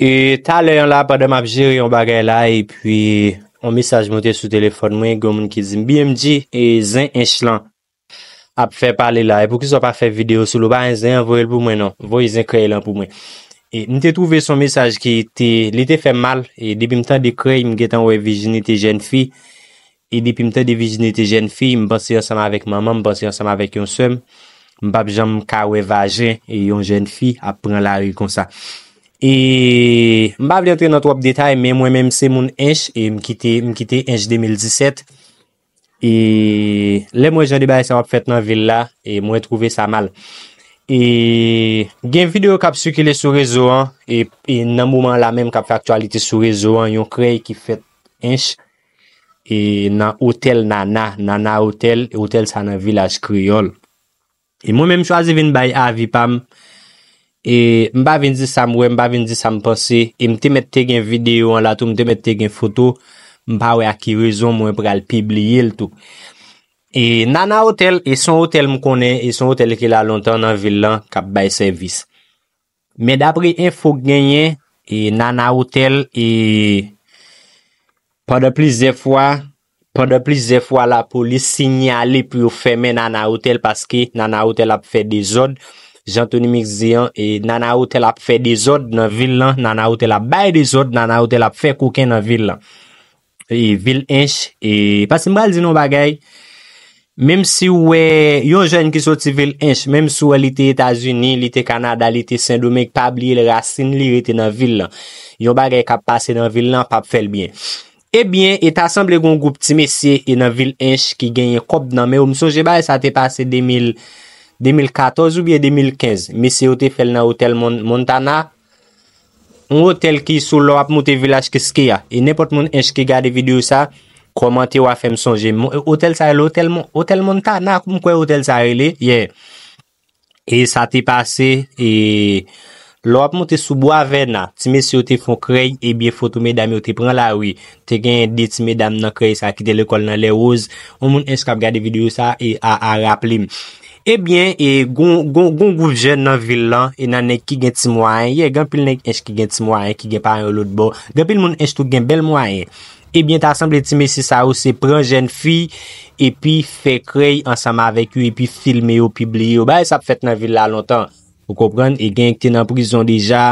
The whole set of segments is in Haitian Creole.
E talen la pa dem ap jere yon bagay la e pi yon misaj mote sou telefon mwen gomen ki zin BMG e zin enchlan ap fe pale la e pou ki so pa fe video sou lo ba en zin yon vorel pou mwen non, vore yon zin kreye lan pou mwen. E nite trouve son misaj ki li te fe mal e dipim tan di kreye mge tan we vijini te jen fi e dipim tan di vijini te jen fi mbansi ansama avek maman, mbansi ansama avek yon sem, mbap jan mka we vajen e yon jen fi ap pren la yon konsa. E mbav detre not wop detay, men mwen mèm se moun enj, e mkite enj 2017. E lè mwen jande baye sa wop fet nan villa, e mwen etrouve sa mal. E gen video kap sukile sou rezoan, e, e nan mouman la menm kap faktualite sou rezoan, yon krey ki fet enj, e nan hotel nan nan, nan nan hotel, e hotel sa nan village kriol. E mwen mèm chwazi vin baye avi pam. E mba vin di sa mwen, mba vin di sa mpansi, e mte met te gen video an la tou, mte met te gen foto, mba we akirizon mwen pral pibliye l tou. E nana hotel, e son hotel mkone, e son hotel ki la lontan nan villan kap bay servis. Me dapri info genye, e nana hotel, e pwede plize fwa, pwede plize fwa la pou li sinyali pou yo feme nana hotel, paske nana hotel ap fe de zonj. jantouni mik ziyan, nan a ou tel ap fe dezod nan vil lan, nan a ou tel ap bay dezod, nan a ou tel ap fe kouken nan vil lan. E vil enj, e pasi mbal di nou bagay, mem si ou e yon jen ki soti vil enj, mem si ou e li te Etasuni, li te Kanada, li te Sindo, mek pab li le rasin li rete nan vil lan. Yon bagay kap pase nan vil lan, pap fel bien. E bien, e tasemble goun goup ti mesye, e nan vil enj, ki genye kop nan, me ou mson jibay sa te pase 2000, 2014 ou biye 2015, misi yo te fel nan hotel Montana, un hotel ki sou lop mouti village keske ya, e nepot moun enche ki gade video sa, koman te wafem sonje, euh, hotel sa e l'hotel Montana, koum kwe hotel sa e le, e sa te pase, lop mouti sou bo avèd na, ti misi yo te fon krey, e biye fotou me dami yo te pran la, te genye diti me dami nan krey sa, ki telekol nan le roz, un moun enche kap gade video sa, e a rap li m, Ebyen, e gong gouvje nan vil lan, e nan nek ki gen ti mwayen, e gen pil nek enche ki gen ti mwayen, ki gen par yon lot bo, gen pil moun enche tou gen bel mwayen. Ebyen, ta asemble ti mesi sa ou se pren jen fi, e pi fe krey ansama vek yon, e pi filme yon, pi bli yon. Ebyen, sa pou fèt nan vil la lontan, ou kopran, e gen kte nan prizon deja,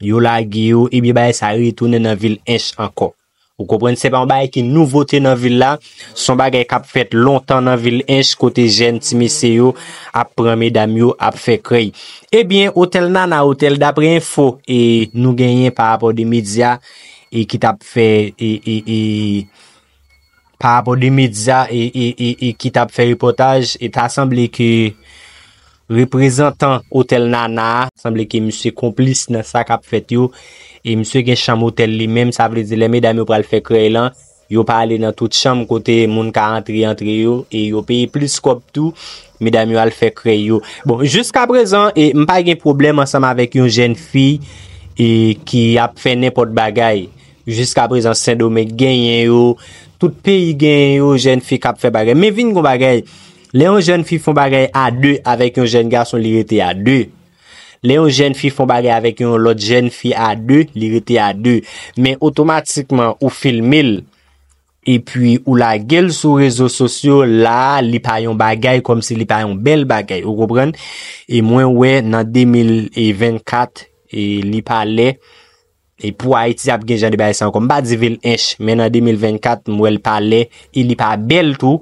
yon la gyo, e bi baye sa retounen nan vil enche anko. Ou kopren sep an bay ki nouvote nan vil la, son bagay kap fet lontan nan vil enj kote jen ti misye yo ap prame dam yo ap fe krey. E bien hotel nan a hotel dapre info e nou genyen par apor de media e ki tap fe reportaj et asemble ki reprezentan hotel nan a asemble ki msye komplis nan sa kap fet yo. E msye gen chanm otel li men, msa vle zile me damyo pral fe krey lan, yo pale nan tout chanm kote moun ka antri antri yo, e yo peyi plus kop tou, me damyo al fe krey yo. Bon, jiska prezan, e mpa gen problem ansam avek yon jen fi e ki ap fe nepot bagay. Jiska prezan, sen do me gen yen yo, tout peyi gen yen yo jen fi kap fe bagay. Me vin kon bagay, le yon jen fi fon bagay a 2 avek yon jen gar son lirite a 2. Le yon jen fi fon bagay avek yon, lot jen fi a 2, li rete a 2. Men otomatikman ou filmil, e pi ou la gel sou rezo sosyo la, li payon bagay kom si li payon bel bagay. Ou gobran, e mwen we nan 2024, e li pale, e pou a iti ap gen jan de bayesan kom, ba zivil enche. Men nan 2024, mwen pale, e li pale bel tou.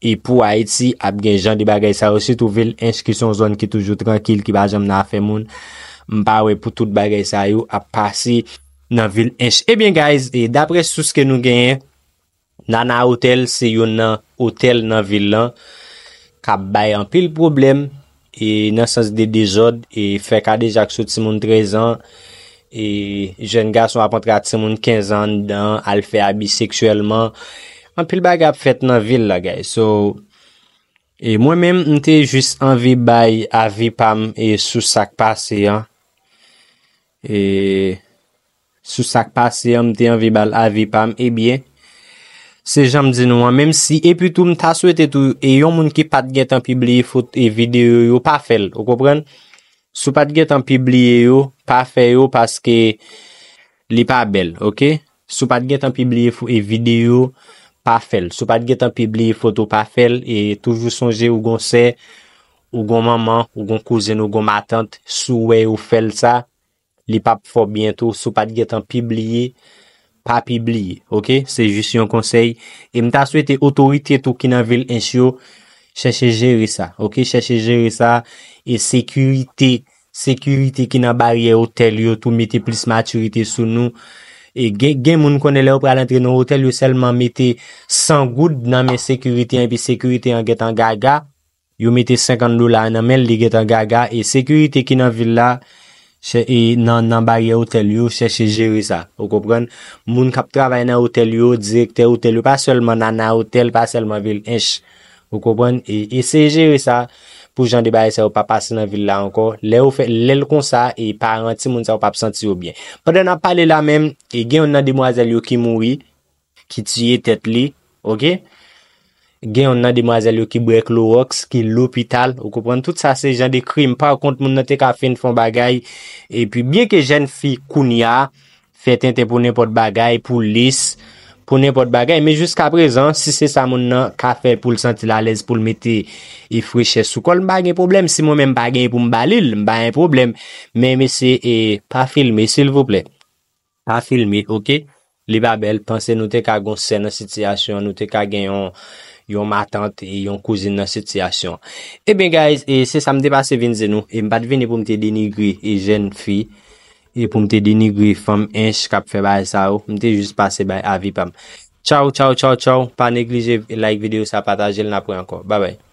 E pou Haiti ap gen jan di bagay sa yo Si tou vil enj ki son zon ki toujou Trankil ki bajam nan fe moun Mpa we pou tout bagay sa yo A pasi nan vil enj eh Ebyen guys, e dapre sou se ke nou gen Nan nan hotel Se yo nan hotel nan vil lan Ka bayan pil problem E nan sens de dejod E fe kade jak sou ti moun 13 an E jen gas Son ap antre a ti moun 15 an Al fe abi seksuelman pil bag ap fèt nan vil la, gay, sou e mwen men mte jis an vibay avipam e sou sakpasyan e sou sakpasyan mte an vibal avipam, e bie se jan mdzi nou an, menm si e pi tou mta sou ete tou, e yon moun ki pat get an pibliye fout e, e videyo yo pa fel, ou kopren sou pat get an pibliye yo, pa fel yo, paske li pa bel, ok, sou pat get an pibliye fout e, e videyo pa fel, sou pat get an pibliye foto pa fel e toujou sonje ou gon se ou gon maman, ou gon kouzen ou gon matante, sou we ou fel sa li pap for bientou sou pat get an pibliye pa pibliye, ok, se jis yon konsey e mta sou ete otorite tou ki nan vil ensyo chèche jere sa, ok, chèche jere sa e sekurite sekurite ki nan barye o tel yo tou meti plis maturite sou nou E gen moun kone le ou pral entre nou hotel yo selman meti 100 goud nan men sekuriti an pi sekuriti an getan gaga. Yo meti 50 loulan nan men li getan gaga. E sekuriti ki nan villa e, nan bagye hotel yo seche jiri sa. Ou kopren? Moun kap travay nan hotel yo, direkte hotel yo, pa selman nan hotel, pa selman vil. Ench. Ou kopren? E seje jiri sa. pou jan de baye se ou pa pase nan vil la anko, le ou fe, le l kon sa, e parenti moun se ou pa p senti ou bien. Padè nan pale la men, e gen yon nan di mwazel yo ki moui, ki tye tet li, gen yon nan di mwazel yo ki brek loroks, ki lopital, ou koupan, tout sa se jan de krim, par kont moun nante ka fin fon bagay, e pi bien ke jen fi kounia, fet ente pou nipot bagay, pou lis, ou, Pounen pot bagay, me jiska prezant, si se sa moun nan kafe pou l senti la lez pou l mette y e frishe sou kol, m bagay problem. Si moun men bagay pou m balil, m bagay problem. Men me se e pa filme, sil vople. Pa filme, ok? Li ba bel, panse nou te ka gonsen nan sitiyasyon, nou te ka gen yon matante yon kouzin nan sitiyasyon. E ben guys, e, se sa m depase vinzen nou, e m bat vini pou m te dinigri y e jen fi. E pou mte dinigri fom enj kap fe baye sa ou. Mte jous pase baye avi pam. Chow, chow, chow, chow. Pa neglize like video sa patajel na pou anko. Bay bay.